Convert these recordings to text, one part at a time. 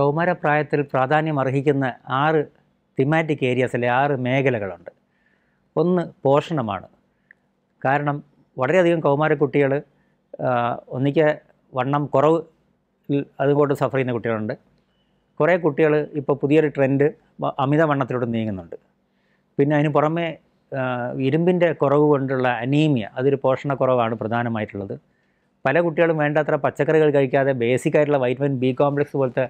കൗമാരപ്രായത്തിൽ പ്രാധാന്യം അർഹിക്കുന്ന ആറ് തിമാറ്റിക് അല്ലെ ആറ് മേഖലകളുണ്ട് ഒന്ന് പോഷണമാണ് കാരണം വളരെയധികം കൗമാരക്കുട്ടികൾ ഒന്നിക്ക് വണ്ണം കുറവ് അതുകൊണ്ട് സഫർ ചെയ്യുന്ന കുട്ടികളുണ്ട് കുറേ കുട്ടികൾ ഇപ്പോൾ പുതിയൊരു ട്രെൻഡ് അമിതവണ്ണത്തിലൂടെ നീങ്ങുന്നുണ്ട് പിന്നെ അതിന് പുറമെ ഇരുമ്പിൻ്റെ കുറവ് കൊണ്ടുള്ള അനീമിയ അതൊരു പോഷണക്കുറവാണ് പ്രധാനമായിട്ടുള്ളത് പല കുട്ടികളും വേണ്ടത്ര പച്ചക്കറികൾ കഴിക്കാതെ ബേസിക് ആയിട്ടുള്ള വൈറ്റമിൻ ബി കോംപ്ലക്സ് പോലത്തെ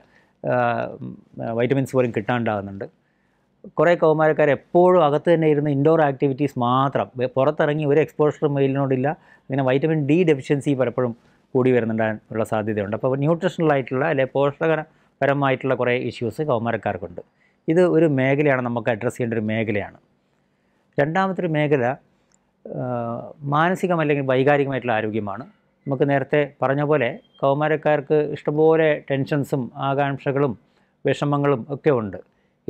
വൈറ്റമിൻസ് പോലും കിട്ടാണ്ടാകുന്നുണ്ട് കുറേ കൗമാരക്കാർ എപ്പോഴും അകത്ത് തന്നെ ഇരുന്ന് ഇൻഡോർ ആക്ടിവിറ്റീസ് മാത്രം പുറത്തിറങ്ങി ഒരു എക്സ്പോഷറും മെയിലിനോടില്ല ഇങ്ങനെ വൈറ്റമിൻ ഡി ഡെഫിഷ്യൻസി പലപ്പോഴും കൂടി വരുന്നുണ്ടാകാനുള്ള സാധ്യതയുണ്ട് അപ്പോൾ ന്യൂട്രീഷണലായിട്ടുള്ള അല്ലെങ്കിൽ പോഷകപരമായിട്ടുള്ള കുറേ ഇഷ്യൂസ് കൗമാരക്കാർക്കുണ്ട് ഇത് ഒരു മേഖലയാണ് നമുക്ക് അഡ്രസ്സ് ചെയ്യേണ്ട ഒരു മേഖലയാണ് രണ്ടാമത്തെ മേഖല മാനസികം അല്ലെങ്കിൽ വൈകാരികമായിട്ടുള്ള ആരോഗ്യമാണ് നമുക്ക് നേരത്തെ പറഞ്ഞ പോലെ കൗമാരക്കാർക്ക് ഇഷ്ടംപോലെ ടെൻഷൻസും ആകാംക്ഷകളും വിഷമങ്ങളും ഒക്കെ ഉണ്ട്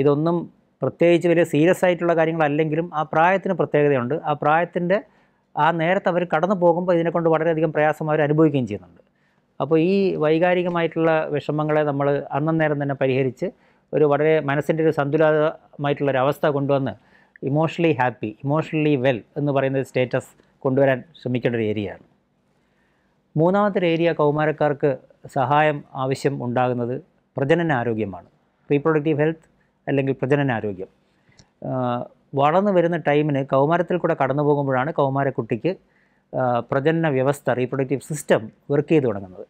ഇതൊന്നും പ്രത്യേകിച്ച് വലിയ സീരിയസ് ആയിട്ടുള്ള കാര്യങ്ങളല്ലെങ്കിലും ആ പ്രായത്തിന് പ്രത്യേകതയുണ്ട് ആ പ്രായത്തിൻ്റെ ആ നേരത്തെ അവർ കടന്നു പോകുമ്പോൾ ഇതിനെക്കൊണ്ട് വളരെയധികം പ്രയാസം അവർ അനുഭവിക്കുകയും ചെയ്യുന്നുണ്ട് അപ്പോൾ ഈ വൈകാരികമായിട്ടുള്ള വിഷമങ്ങളെ നമ്മൾ അന്നേരം തന്നെ പരിഹരിച്ച് ഒരു വളരെ മനസ്സിൻ്റെ ഒരു സന്തുലിതമായിട്ടുള്ള ഒരു അവസ്ഥ കൊണ്ടുവന്ന് ഇമോഷണലി ഹാപ്പി ഇമോഷണലി വെൽ എന്ന് പറയുന്ന സ്റ്റേറ്റസ് കൊണ്ടുവരാൻ ശ്രമിക്കേണ്ട ഒരു ഏരിയയാണ് മൂന്നാമത്തെ ഏരിയ കൗമാരക്കാർക്ക് സഹായം ആവശ്യം ഉണ്ടാകുന്നത് പ്രജനനാരോഗ്യമാണ് റീപ്രൊഡക്റ്റീവ് ഹെൽത്ത് അല്ലെങ്കിൽ പ്രജനനാരോഗ്യം വളർന്നു വരുന്ന ടൈമിന് കൗമാരത്തിൽ കൂടെ കടന്നു പോകുമ്പോഴാണ് കൗമാരക്കുട്ടിക്ക് പ്രജനന വ്യവസ്ഥ റീപ്രൊഡക്റ്റീവ് സിസ്റ്റം വർക്ക് ചെയ്ത് തുടങ്ങുന്നത്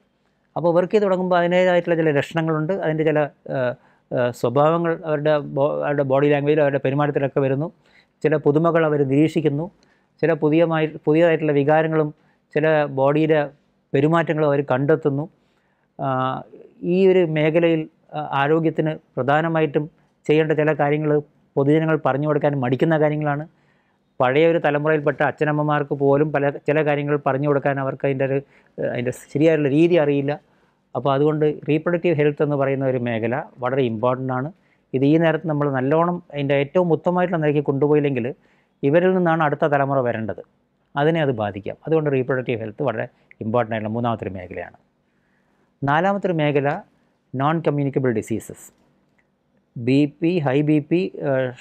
അപ്പോൾ വർക്ക് ചെയ്ത് തുടങ്ങുമ്പോൾ അതിൻ്റേതായിട്ടുള്ള ചില ലക്ഷണങ്ങളുണ്ട് അതിൻ്റെ ചില സ്വഭാവങ്ങൾ അവരുടെ അവരുടെ ബോഡി ലാംഗ്വേജിൽ അവരുടെ പെരുമാറ്റത്തിലൊക്കെ വരുന്നു ചില പുതുമകൾ അവർ നിരീക്ഷിക്കുന്നു ചില പുതിയമായി പുതിയതായിട്ടുള്ള വികാരങ്ങളും ചില ബോഡിയുടെ പെരുമാറ്റങ്ങൾ അവർ കണ്ടെത്തുന്നു ഈ ഒരു മേഖലയിൽ ആരോഗ്യത്തിന് പ്രധാനമായിട്ടും ചെയ്യേണ്ട ചില കാര്യങ്ങൾ പൊതുജനങ്ങൾ പറഞ്ഞു കൊടുക്കാൻ മടിക്കുന്ന കാര്യങ്ങളാണ് പഴയ ഒരു തലമുറയിൽപ്പെട്ട അച്ഛനമ്മമാർക്ക് പോലും പല ചില കാര്യങ്ങൾ പറഞ്ഞു കൊടുക്കാൻ അവർക്ക് അതിൻ്റെ ഒരു അതിൻ്റെ ശരിയായുള്ള രീതി അറിയില്ല അപ്പോൾ അതുകൊണ്ട് റീപ്രൊഡക്റ്റീവ് ഹെൽത്ത് എന്ന് പറയുന്ന ഒരു മേഖല വളരെ ഇമ്പോർട്ടൻ്റ് ആണ് ഇത് ഈ നേരത്ത് നമ്മൾ നല്ലോണം അതിൻ്റെ ഏറ്റവും ഉത്തമമായിട്ടുള്ള നിലയ്ക്ക് കൊണ്ടുപോയില്ലെങ്കിൽ ഇവരിൽ നിന്നാണ് അടുത്ത തലമുറ വരേണ്ടത് അതിനെ അത് ബാധിക്കാം അതുകൊണ്ട് റീപ്രൊഡക്റ്റീവ് ഹെൽത്ത് വളരെ ഇമ്പോർട്ടൻ്റ് ആയിട്ടുള്ള മൂന്നാമത്തെ ഒരു മേഖലയാണ് നാലാമത്തെ ഒരു മേഖല non communicable diseases B P high B P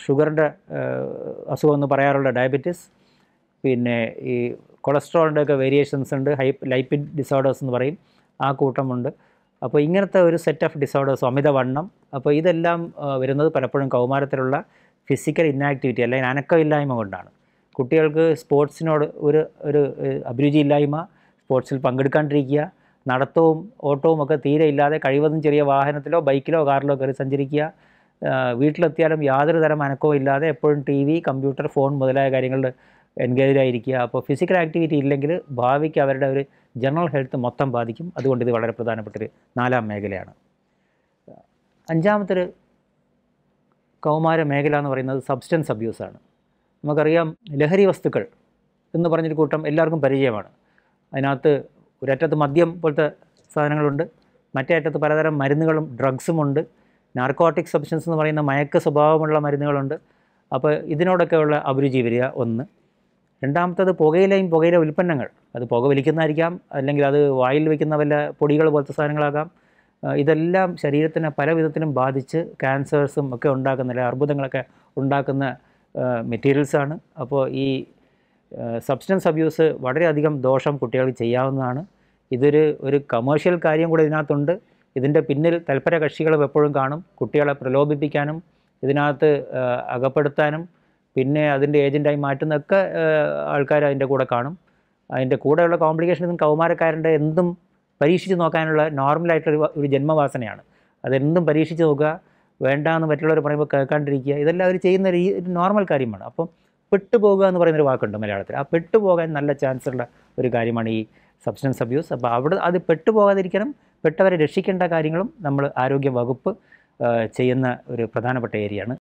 ഷുഗറിൻ്റെ അസുഖം എന്ന് പറയാറുള്ള ഡയബറ്റിസ് പിന്നെ ഈ കൊളസ്ട്രോളിൻ്റെ ഒക്കെ വേരിയേഷൻസ് ഉണ്ട് ഹൈ ലൈപ്പിഡ് ഡിസോർഡേഴ്സ് എന്ന് പറയും ആ കൂട്ടമുണ്ട് അപ്പോൾ ഇങ്ങനത്തെ ഒരു സെറ്റ് ഓഫ് ഡിസോർഡേഴ്സ് അമിതവണ്ണം അപ്പോൾ ഇതെല്ലാം വരുന്നത് പലപ്പോഴും കൗമാരത്തിലുള്ള ഫിസിക്കൽ ഇന്നാക്ടിവിറ്റി അല്ലെങ്കിൽ അനക്കമില്ലായ്മ കൊണ്ടാണ് കുട്ടികൾക്ക് സ്പോർട്സിനോട് ഒരു ഒരു അഭിരുചിയില്ലായ്മ സ്പോർട്സിൽ പങ്കെടുക്കാണ്ടിരിക്കുക നടത്തവും ഓട്ടവും ഒക്കെ തീരെ ഇല്ലാതെ കഴിവതും ചെറിയ വാഹനത്തിലോ ബൈക്കിലോ കാറിലോ കയറി സഞ്ചരിക്കുക വീട്ടിലെത്തിയാലും യാതൊരു തരം അനക്കവും ഇല്ലാതെ എപ്പോഴും ടി വി കമ്പ്യൂട്ടർ ഫോൺ മുതലായ കാര്യങ്ങളിൽ എൻഗേജ് ആയിരിക്കുക അപ്പോൾ ഫിസിക്കൽ ആക്ടിവിറ്റി ഇല്ലെങ്കിൽ ഭാവിക്ക് അവരുടെ ഒരു ജനറൽ ഹെൽത്ത് മൊത്തം ബാധിക്കും അതുകൊണ്ട് ഇത് വളരെ പ്രധാനപ്പെട്ടൊരു നാലാം മേഖലയാണ് അഞ്ചാമത്തൊരു കൗമാര മേഖല എന്ന് പറയുന്നത് സബ്സ്റ്റൻസ് അബ്യൂസാണ് നമുക്കറിയാം ലഹരി വസ്തുക്കൾ എന്ന് പറഞ്ഞൊരു കൂട്ടം എല്ലാവർക്കും പരിചയമാണ് അതിനകത്ത് ഒരറ്റത്ത് മദ്യം പോലത്തെ സാധനങ്ങളുണ്ട് മറ്റേ അറ്റത്ത് പലതരം മരുന്നുകളും ഡ്രഗ്സുമുണ്ട് നാർക്കോട്ടിക് സബ്സ്റ്റൻസ് എന്ന് പറയുന്ന മയക്ക സ്വഭാവമുള്ള മരുന്നുകളുണ്ട് അപ്പോൾ ഇതിനോടൊക്കെയുള്ള അഭിരുചി വരിക ഒന്ന് രണ്ടാമത്തത് പുകയിലയും പുകയില ഉൽപ്പന്നങ്ങൾ അത് പുക വലിക്കുന്നതായിരിക്കാം അല്ലെങ്കിൽ അത് വായിൽ വയ്ക്കുന്ന വല്ല പൊടികൾ പോലത്തെ സാധനങ്ങളാകാം ഇതെല്ലാം ശരീരത്തിന് പല വിധത്തിലും ബാധിച്ച് ക്യാൻസേഴ്സും ഒക്കെ ഉണ്ടാക്കുന്ന അല്ലെങ്കിൽ അർബുദങ്ങളൊക്കെ ഉണ്ടാക്കുന്ന മെറ്റീരിയൽസാണ് അപ്പോൾ ഈ സബ്സ്റ്റൻസ് അബ്യൂസ് വളരെയധികം ദോഷം കുട്ടികൾ ചെയ്യാവുന്നതാണ് ഇതൊരു ഒരു കമേഴ്ഷ്യൽ കാര്യം കൂടെ ഇതിനകത്തുണ്ട് ഇതിൻ്റെ പിന്നിൽ തൽപര കക്ഷികളും എപ്പോഴും കാണും കുട്ടികളെ പ്രലോഭിപ്പിക്കാനും ഇതിനകത്ത് അകപ്പെടുത്താനും പിന്നെ അതിൻ്റെ ഏജൻറ്റായി മാറ്റുന്നൊക്കെ ആൾക്കാർ അതിൻ്റെ കൂടെ കാണും അതിൻ്റെ കൂടെയുള്ള കോംപ്ലിക്കേഷൻ ഇതും കൗമാരക്കാരൻ്റെ എന്തും പരീക്ഷിച്ച് നോക്കാനുള്ള നോർമലായിട്ടൊരു ഒരു ജന്മവാസനയാണ് അതെന്തും പരീക്ഷിച്ച് നോക്കുക വേണ്ടാന്ന് മറ്റുള്ളവർ പറയുമ്പോൾ കേൾക്കാണ്ടിരിക്കുക ഇതെല്ലാം അവർ ചെയ്യുന്ന ഒരു നോർമൽ കാര്യമാണ് അപ്പം പെട്ടുപോകുക എന്ന് പറയുന്നൊരു വാക്കുണ്ട് മലയാളത്തിൽ ആ പെട്ടുപോകാൻ നല്ല ചാൻസ് ഉള്ള ഒരു കാര്യമാണ് ഈ സബ്സ്റ്റൻസ് അബ്യൂസ് അപ്പോൾ അവിടെ അത് പെട്ടുപോകാതിരിക്കണം പെട്ടവരെ രക്ഷിക്കേണ്ട കാര്യങ്ങളും നമ്മൾ ആരോഗ്യ വകുപ്പ് ചെയ്യുന്ന ഒരു പ്രധാനപ്പെട്ട ഏരിയയാണ്